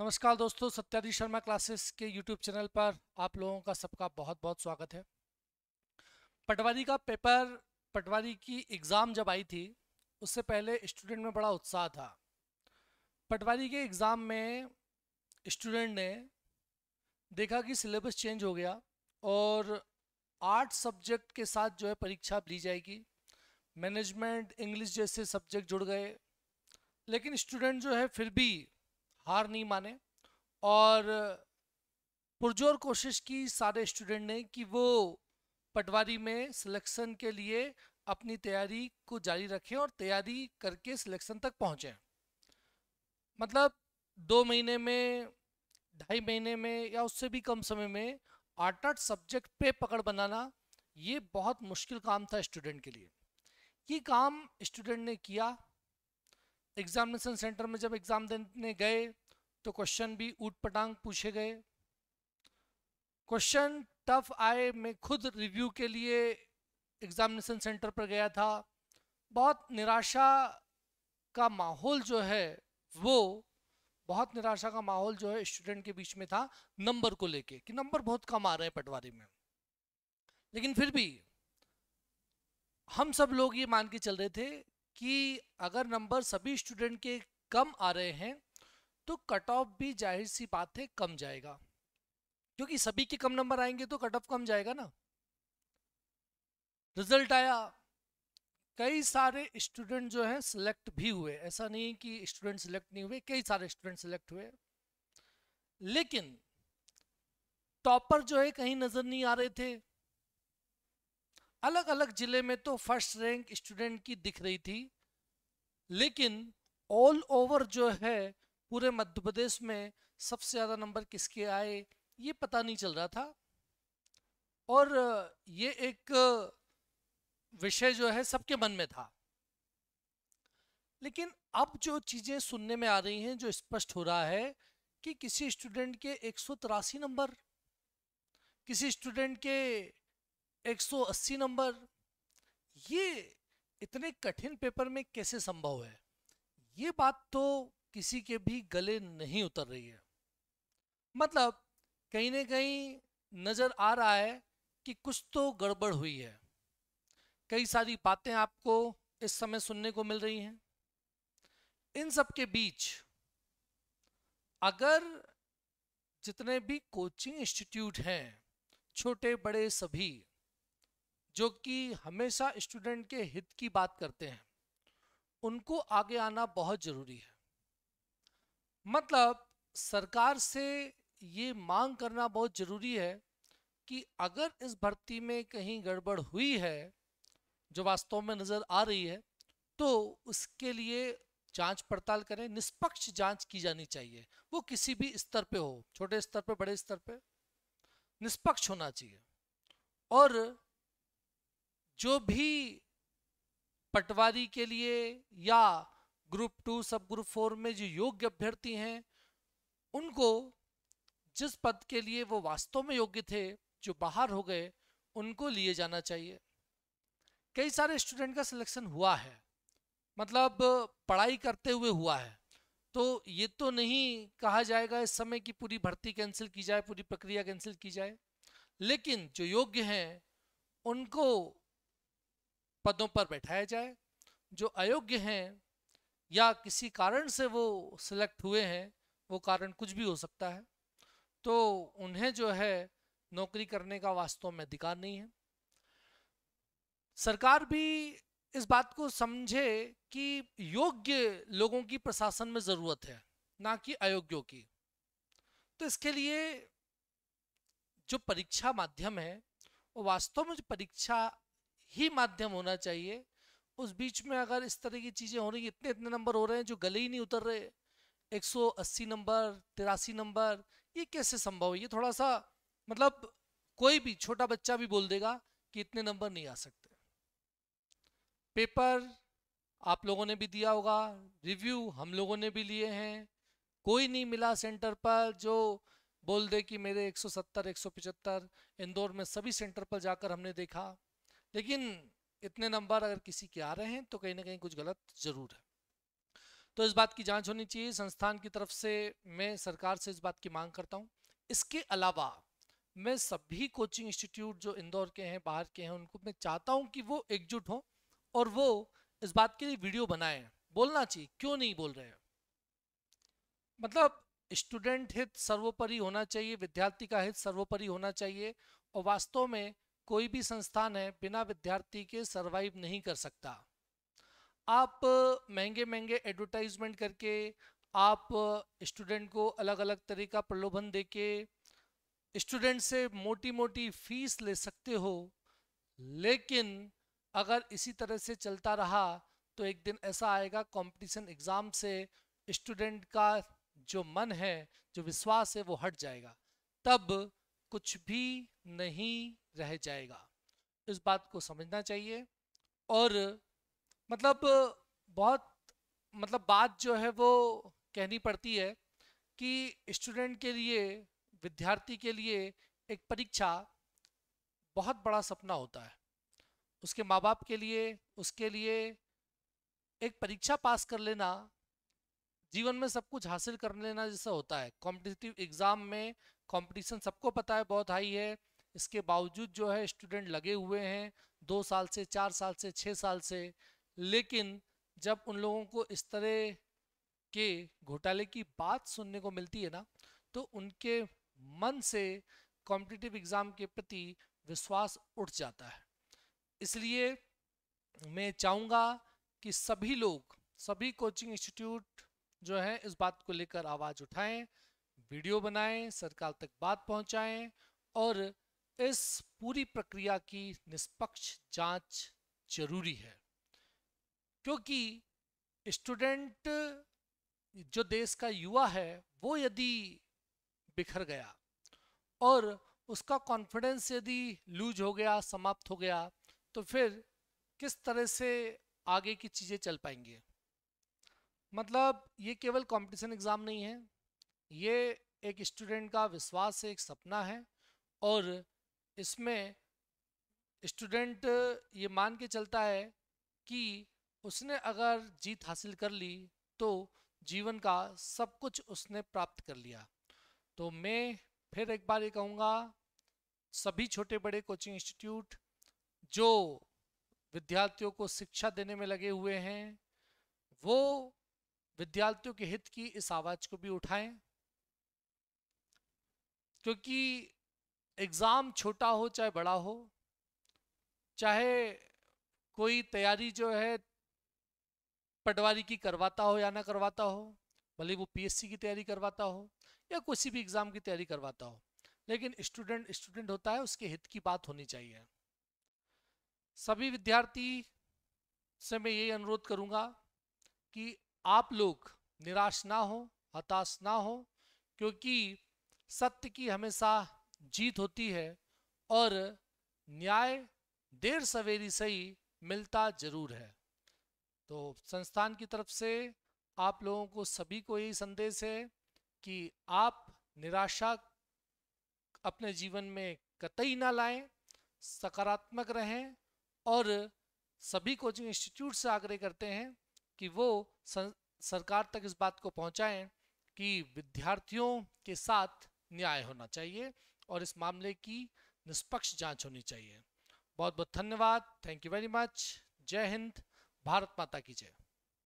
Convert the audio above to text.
नमस्कार दोस्तों सत्याधि शर्मा क्लासेस के यूट्यूब चैनल पर आप लोगों का सबका बहुत बहुत स्वागत है पटवारी का पेपर पटवारी की एग्ज़ाम जब आई थी उससे पहले स्टूडेंट में बड़ा उत्साह था पटवारी के एग्ज़ाम में स्टूडेंट ने देखा कि सिलेबस चेंज हो गया और आठ सब्जेक्ट के साथ जो है परीक्षा ली जाएगी मैनेजमेंट इंग्लिश जैसे सब्जेक्ट जुड़ गए लेकिन स्टूडेंट जो है फिर भी हार नहीं माने और पुरजोर कोशिश की सारे स्टूडेंट ने कि वो पटवारी में सिलेक्शन के लिए अपनी तैयारी को जारी रखें और तैयारी करके सिलेक्शन तक पहुंचे मतलब दो महीने में ढाई महीने में या उससे भी कम समय में आठ आठ सब्जेक्ट पे पकड़ बनाना ये बहुत मुश्किल काम था स्टूडेंट के लिए ये काम स्टूडेंट ने किया एग्जामिनेशन सेंटर में जब एग्जाम देने गए तो क्वेश्चन भी ऊट पटांग पूछे गए क्वेश्चन टफ आए मैं खुद रिव्यू के लिए एग्जामिनेशन सेंटर पर गया था बहुत निराशा का माहौल जो है वो बहुत निराशा का माहौल जो है स्टूडेंट के बीच में था नंबर को लेके कि नंबर बहुत कम आ रहे हैं पटवारी में लेकिन फिर भी हम सब लोग ये मान के चल रहे थे कि अगर नंबर सभी स्टूडेंट के कम आ रहे हैं तो कट ऑफ भी जाहिर सी बात है कम जाएगा क्योंकि सभी के कम नंबर आएंगे तो कट ऑफ कम जाएगा ना रिजल्ट आया कई सारे स्टूडेंट जो हैं सिलेक्ट भी हुए ऐसा नहीं कि स्टूडेंट सिलेक्ट नहीं हुए कई सारे स्टूडेंट सिलेक्ट हुए लेकिन टॉपर जो है कहीं नजर नहीं आ रहे थे अलग अलग जिले में तो फर्स्ट रैंक स्टूडेंट की दिख रही थी लेकिन ऑल ओवर जो है पूरे मध्य प्रदेश में सबसे ज़्यादा नंबर किसके आए ये पता नहीं चल रहा था और ये एक विषय जो है सबके मन में था लेकिन अब जो चीज़ें सुनने में आ रही हैं जो स्पष्ट हो रहा है कि किसी स्टूडेंट के एक नंबर किसी स्टूडेंट के 180 नंबर ये इतने कठिन पेपर में कैसे संभव है ये बात तो किसी के भी गले नहीं उतर रही है मतलब कहीं ना कहीं नज़र आ रहा है कि कुछ तो गड़बड़ हुई है कई सारी बातें आपको इस समय सुनने को मिल रही हैं इन सब के बीच अगर जितने भी कोचिंग इंस्टीट्यूट हैं छोटे बड़े सभी जो कि हमेशा स्टूडेंट के हित की बात करते हैं उनको आगे आना बहुत जरूरी है मतलब सरकार से ये मांग करना बहुत जरूरी है कि अगर इस भर्ती में कहीं गड़बड़ हुई है जो वास्तव में नज़र आ रही है तो उसके लिए जांच पड़ताल करें निष्पक्ष जांच की जानी चाहिए वो किसी भी स्तर पे हो छोटे स्तर पे बड़े स्तर पे निष्पक्ष होना चाहिए और जो भी पटवारी के लिए या ग्रुप टू सब ग्रुप फोर में जो योग्य अभ्यर्थी हैं उनको जिस पद के लिए वो वास्तव में योग्य थे जो बाहर हो गए उनको लिए जाना चाहिए कई सारे स्टूडेंट का सिलेक्शन हुआ है मतलब पढ़ाई करते हुए हुआ है तो ये तो नहीं कहा जाएगा इस समय की पूरी भर्ती कैंसिल की जाए पूरी प्रक्रिया कैंसिल की जाए लेकिन जो योग्य हैं उनको पदों पर बैठाया जाए जो अयोग्य हैं या किसी कारण से वो सिलेक्ट हुए हैं वो कारण कुछ भी हो सकता है तो उन्हें जो है नौकरी करने का वास्तव में अधिकार नहीं है सरकार भी इस बात को समझे कि योग्य लोगों की प्रशासन में ज़रूरत है ना कि अयोग्यों की तो इसके लिए जो परीक्षा माध्यम है वो वास्तव में जो परीक्षा ही माध्यम होना चाहिए उस बीच में अगर इस तरह की चीज़ें हो रही इतने इतने नंबर हो रहे हैं जो गले ही नहीं उतर रहे 180 नंबर तिरासी नंबर ये कैसे संभव है ये थोड़ा सा मतलब कोई भी छोटा बच्चा भी बोल देगा कि इतने नंबर नहीं आ सकते पेपर आप लोगों ने भी दिया होगा रिव्यू हम लोगों ने भी लिए हैं कोई नहीं मिला सेंटर पर जो बोल दे कि मेरे 170 175 इंदौर में सभी सेंटर पर जाकर हमने देखा लेकिन इतने नंबर अगर किसी के आ रहे हैं तो कहीं ना कहीं कुछ गलत ज़रूर है तो इस बात की जांच होनी चाहिए संस्थान की तरफ से मैं सरकार से इस बात की मांग करता हूँ इसके अलावा मैं सभी कोचिंग इंस्टीट्यूट जो इंदौर के हैं बाहर के हैं उनको मैं चाहता हूँ कि वो एकजुट हों और वो इस बात के लिए वीडियो बनाएं बोलना चाहिए क्यों नहीं बोल रहे हैं मतलब स्टूडेंट हित सर्वोपरि होना चाहिए विद्यार्थी का हित सर्वोपरि होना चाहिए और वास्तव में कोई भी संस्थान है बिना विद्यार्थी के सरवाइव नहीं कर सकता आप महंगे महंगे एडवर्टाइजमेंट करके आप स्टूडेंट को अलग अलग तरह का प्रलोभन दे स्टूडेंट से मोटी मोटी फीस ले सकते हो लेकिन अगर इसी तरह से चलता रहा तो एक दिन ऐसा आएगा कंपटीशन एग्ज़ाम से स्टूडेंट का जो मन है जो विश्वास है वो हट जाएगा तब कुछ भी नहीं रह जाएगा इस बात को समझना चाहिए और मतलब बहुत मतलब बात जो है वो कहनी पड़ती है कि स्टूडेंट के लिए विद्यार्थी के लिए एक परीक्षा बहुत बड़ा सपना होता है उसके माँ बाप के लिए उसके लिए एक परीक्षा पास कर लेना जीवन में सब कुछ हासिल कर लेना जैसा होता है कॉम्पिटिटिव एग्ज़ाम में कंपटीशन सबको पता है बहुत हाई है इसके बावजूद जो है स्टूडेंट लगे हुए हैं दो साल से चार साल से छः साल से लेकिन जब उन लोगों को इस तरह के घोटाले की बात सुनने को मिलती है ना तो उनके मन से कॉम्पिटिटिव एग्ज़ाम के प्रति विश्वास उठ जाता है इसलिए मैं चाहूँगा कि सभी लोग सभी कोचिंग इंस्टीट्यूट जो हैं इस बात को लेकर आवाज़ उठाएं वीडियो बनाएं सरकार तक बात पहुंचाएं और इस पूरी प्रक्रिया की निष्पक्ष जांच जरूरी है क्योंकि स्टूडेंट जो देश का युवा है वो यदि बिखर गया और उसका कॉन्फिडेंस यदि लूज हो गया समाप्त हो गया तो फिर किस तरह से आगे की चीज़ें चल पाएंगे मतलब ये केवल कंपटीशन एग्ज़ाम नहीं है ये एक स्टूडेंट का विश्वास है एक सपना है और इसमें स्टूडेंट ये मान के चलता है कि उसने अगर जीत हासिल कर ली तो जीवन का सब कुछ उसने प्राप्त कर लिया तो मैं फिर एक बार ये कहूँगा सभी छोटे बड़े कोचिंग इंस्टीट्यूट जो विद्यार्थियों को शिक्षा देने में लगे हुए हैं वो विद्यार्थियों के हित की इस आवाज़ को भी उठाएं क्योंकि एग्ज़ाम छोटा हो चाहे बड़ा हो चाहे कोई तैयारी जो है पटवारी की करवाता हो या ना करवाता हो भले वो पीएससी की तैयारी करवाता हो या किसी भी एग्ज़ाम की तैयारी करवाता हो लेकिन स्टूडेंट स्टूडेंट होता है उसके हित की बात होनी चाहिए सभी विद्यार्थी से मैं यही अनुरोध करूंगा कि आप लोग निराश ना हो हताश ना हो क्योंकि सत्य की हमेशा जीत होती है और न्याय देर सवेरी सही मिलता जरूर है तो संस्थान की तरफ से आप लोगों को सभी को यही संदेश है कि आप निराशा अपने जीवन में कतई ना लाएं सकारात्मक रहें और सभी कोचिंग इंस्टीट्यूट से आग्रह करते हैं कि वो सरकार तक इस बात को पहुंचाएं कि विद्यार्थियों के साथ न्याय होना चाहिए और इस मामले की निष्पक्ष जांच होनी चाहिए बहुत बहुत धन्यवाद थैंक यू वेरी मच जय हिंद भारत माता की जय